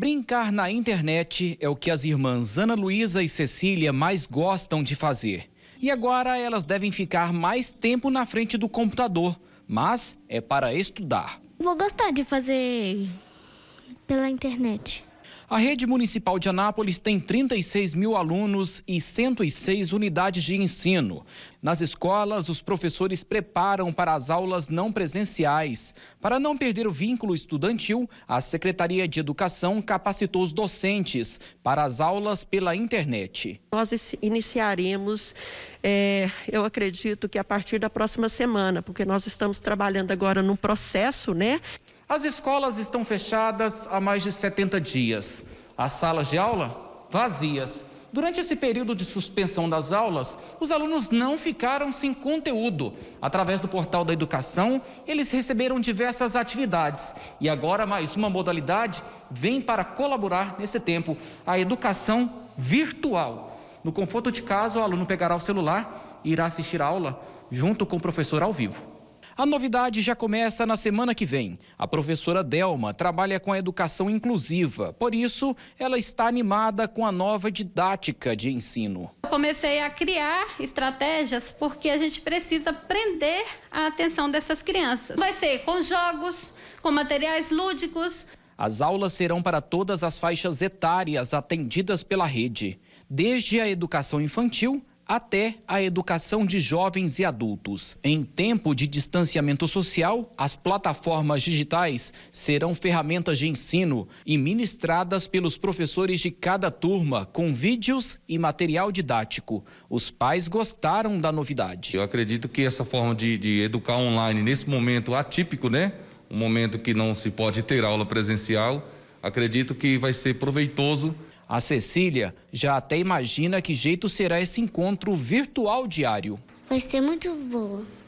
Brincar na internet é o que as irmãs Ana Luísa e Cecília mais gostam de fazer. E agora elas devem ficar mais tempo na frente do computador, mas é para estudar. Vou gostar de fazer pela internet. A rede municipal de Anápolis tem 36 mil alunos e 106 unidades de ensino. Nas escolas, os professores preparam para as aulas não presenciais. Para não perder o vínculo estudantil, a Secretaria de Educação capacitou os docentes para as aulas pela internet. Nós iniciaremos, é, eu acredito que a partir da próxima semana, porque nós estamos trabalhando agora num processo, né? As escolas estão fechadas há mais de 70 dias. As salas de aula vazias. Durante esse período de suspensão das aulas, os alunos não ficaram sem conteúdo. Através do portal da educação, eles receberam diversas atividades. E agora, mais uma modalidade vem para colaborar nesse tempo: a educação virtual. No conforto de casa, o aluno pegará o celular e irá assistir a aula junto com o professor ao vivo. A novidade já começa na semana que vem. A professora Delma trabalha com a educação inclusiva, por isso, ela está animada com a nova didática de ensino. Eu comecei a criar estratégias porque a gente precisa prender a atenção dessas crianças. Vai ser com jogos, com materiais lúdicos. As aulas serão para todas as faixas etárias atendidas pela rede, desde a educação infantil até a educação de jovens e adultos. Em tempo de distanciamento social, as plataformas digitais serão ferramentas de ensino e ministradas pelos professores de cada turma, com vídeos e material didático. Os pais gostaram da novidade. Eu acredito que essa forma de, de educar online, nesse momento atípico, né? Um momento que não se pode ter aula presencial, acredito que vai ser proveitoso a Cecília já até imagina que jeito será esse encontro virtual diário. Vai ser muito boa.